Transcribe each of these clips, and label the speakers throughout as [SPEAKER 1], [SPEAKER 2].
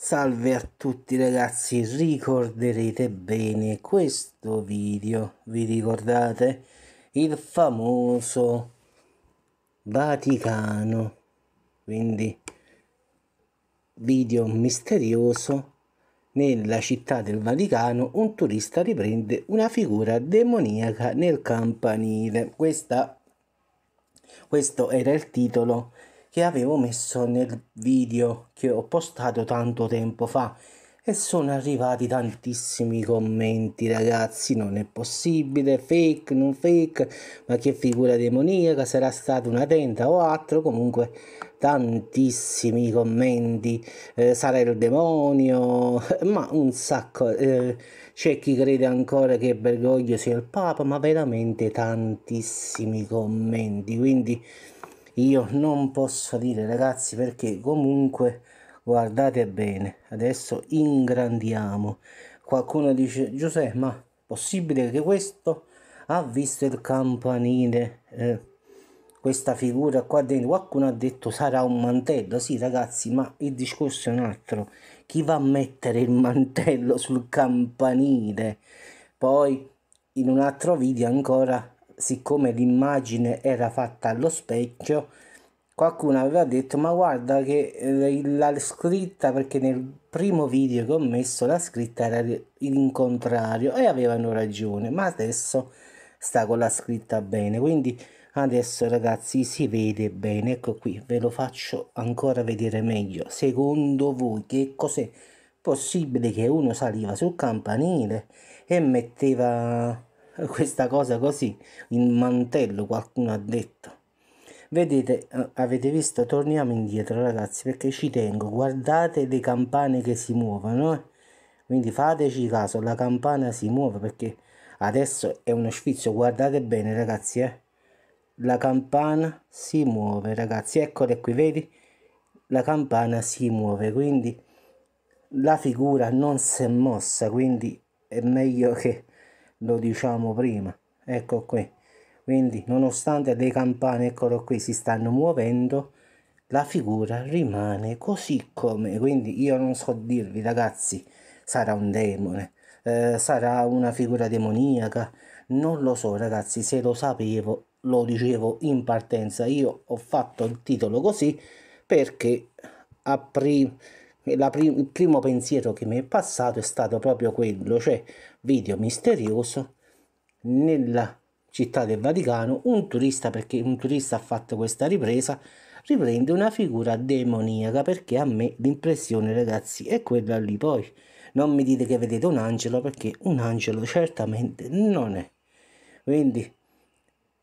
[SPEAKER 1] Salve a tutti ragazzi, ricorderete bene questo video, vi ricordate? Il famoso Vaticano, quindi video misterioso, nella città del Vaticano un turista riprende una figura demoniaca nel campanile. Questa, questo era il titolo che avevo messo nel video che ho postato tanto tempo fa e sono arrivati tantissimi commenti ragazzi non è possibile fake non fake ma che figura demoniaca sarà stata una tenta o altro comunque tantissimi commenti eh, sarà il demonio ma un sacco eh, c'è chi crede ancora che Bergoglio sia il papa ma veramente tantissimi commenti quindi io non posso dire ragazzi perché comunque guardate bene adesso ingrandiamo qualcuno dice Giuseppe ma possibile che questo ha visto il campanile eh, questa figura qua dentro qualcuno ha detto sarà un mantello sì ragazzi ma il discorso è un altro chi va a mettere il mantello sul campanile poi in un altro video ancora siccome l'immagine era fatta allo specchio, qualcuno aveva detto ma guarda che eh, la scritta perché nel primo video che ho messo la scritta era in contrario e avevano ragione ma adesso sta con la scritta bene quindi adesso ragazzi si vede bene ecco qui ve lo faccio ancora vedere meglio secondo voi che cos'è possibile che uno saliva sul campanile e metteva questa cosa così, in mantello qualcuno ha detto. Vedete, eh, avete visto? Torniamo indietro ragazzi perché ci tengo, guardate le campane che si muovono, eh. quindi fateci caso, la campana si muove perché adesso è uno sfizio, guardate bene ragazzi, eh? la campana si muove ragazzi, eccole qui, vedi? La campana si muove, quindi la figura non si è mossa, quindi è meglio che lo diciamo prima ecco qui quindi nonostante le campane eccolo qui si stanno muovendo la figura rimane così come quindi io non so dirvi ragazzi sarà un demone eh, sarà una figura demoniaca non lo so ragazzi se lo sapevo lo dicevo in partenza io ho fatto il titolo così perché a prima prim- il primo pensiero che mi è passato è stato proprio quello, cioè video misterioso nella città del Vaticano, un turista perché un turista ha fatto questa ripresa, riprende una figura demoniaca perché a me l'impressione ragazzi è quella lì poi. Non mi dite che vedete un angelo perché un angelo certamente non è. Quindi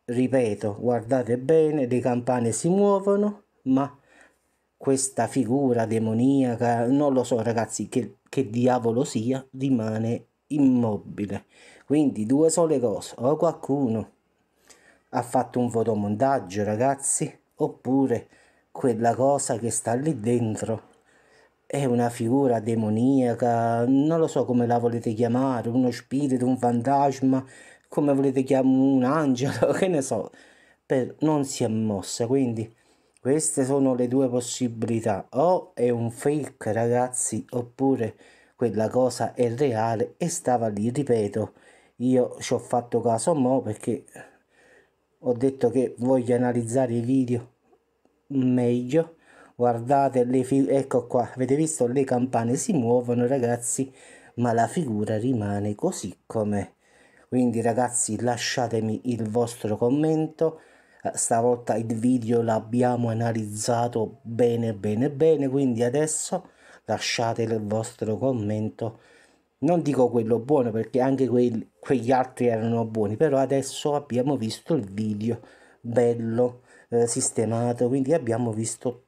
[SPEAKER 1] ripeto, guardate bene, le campane si muovono, ma questa figura demoniaca, non lo so ragazzi che, che diavolo sia, rimane immobile. Quindi due sole cose, o qualcuno ha fatto un fotomontaggio ragazzi, oppure quella cosa che sta lì dentro è una figura demoniaca, non lo so come la volete chiamare, uno spirito, un fantasma, come volete chiamare un angelo, che ne so, per, non si è mossa, quindi queste sono le due possibilità, o è un fake ragazzi oppure quella cosa è reale e stava lì, ripeto, io ci ho fatto caso mo perché ho detto che voglio analizzare i video meglio, guardate le figure, ecco qua, avete visto le campane si muovono ragazzi, ma la figura rimane così com'è. Quindi ragazzi lasciatemi il vostro commento eh, stavolta il video l'abbiamo analizzato bene bene bene quindi adesso lasciate il vostro commento non dico quello buono perché anche quei, quegli altri erano buoni però adesso abbiamo visto il video bello eh, sistemato quindi abbiamo visto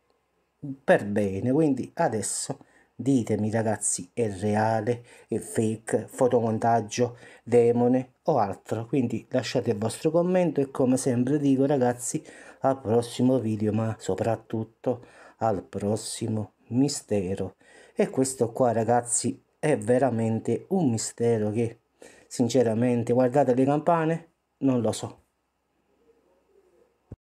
[SPEAKER 1] per bene quindi adesso Ditemi ragazzi, è reale, è fake, fotomontaggio, demone o altro. Quindi lasciate il vostro commento e come sempre dico ragazzi, al prossimo video, ma soprattutto al prossimo mistero. E questo qua ragazzi è veramente un mistero che sinceramente guardate le campane, non lo so.